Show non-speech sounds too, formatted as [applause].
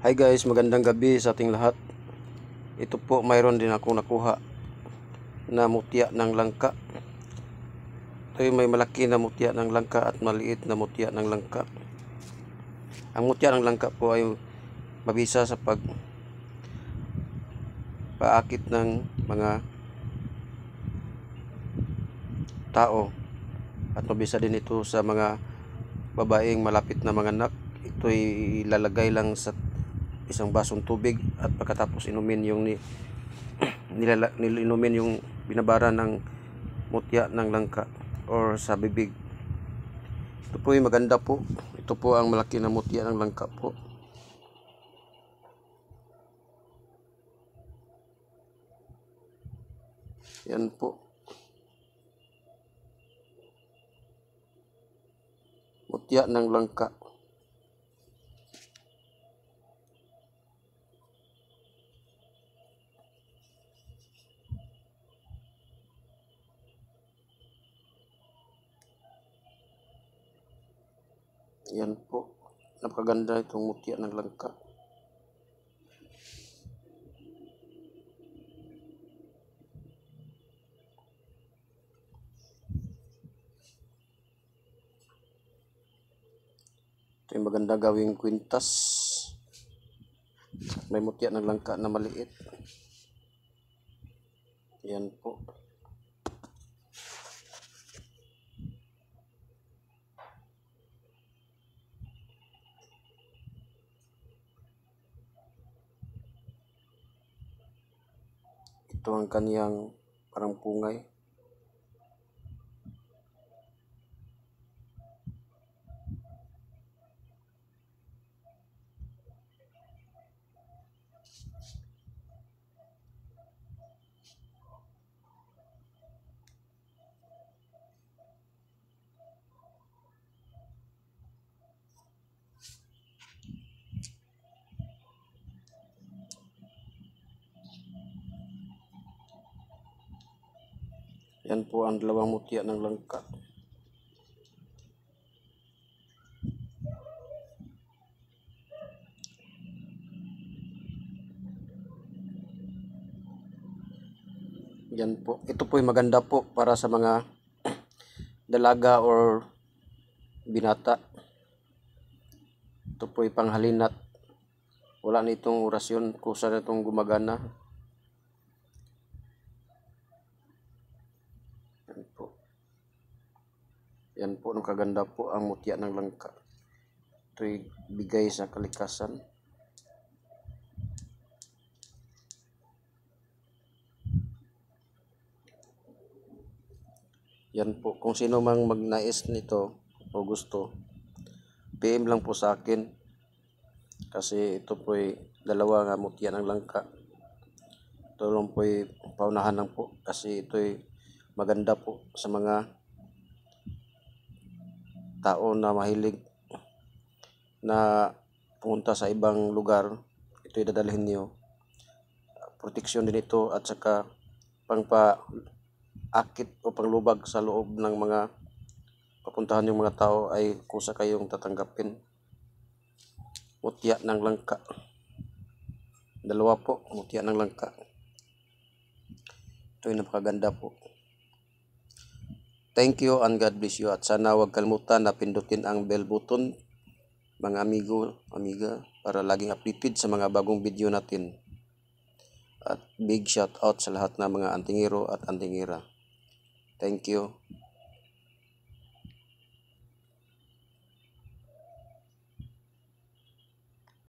Hi guys, magandang gabi sa ating lahat. Ito po mayroon din ako nakuha na mutya ng langka. Ito may malaki na mutya ng langka at maliit na mutya ng langka. Ang mutya ng langka po ay mabisa sa pag paakit ng mga tao at mabisa din ito sa mga babaeng malapit na mga anak ito ilalagay lang sa isang basong tubig at pagkatapos inumin yung ni, [clears throat] nilala, nilinumin yung binabara ng mutya ng langka or sa bibig ito po yung maganda po ito po ang malaki na mutya ng langka po yan po mutya ng langka Yan po. Napakaganda itong mutya ng langka. Ito yung maganda gawing kwintas. May mutya ng langka na maliit. Yan po. Ito ang kaniyang parang pungay. Yan po ang dalawang mutya ng langka. Yan po. Ito po ay maganda po para sa mga [clears throat] dalaga or binata. Ito po ay panghalinat. Wala na itong orasyon kusa na itong gumagana. Yan po, nakaganda po ang mutya ng langka. Ito'y bigay sa kalikasan. Yan po, kung sino mang magnais nito o gusto, PM lang po sa akin. Kasi ito po ay dalawa nga mutya ng langka. Ito lang po ay paunahan lang po kasi ito ay maganda po sa mga tao na mahilig na pumunta sa ibang lugar, ito idadalhin niyo. Proteksyon din ito at saka pangpaakit o panglubag sa loob ng mga papuntahan yung mga tao ay kusa kayong tatanggapin. Mutya ng langka. Dalawa po, mutya ng langka. Ito ay napakaganda po. Thank you and God bless you. At sana huwag kalimutan na pindutin ang bell button mga amigo, amiga para laging updated sa mga bagong video natin. At big shout out sa lahat ng mga antingero at antingera. Thank you.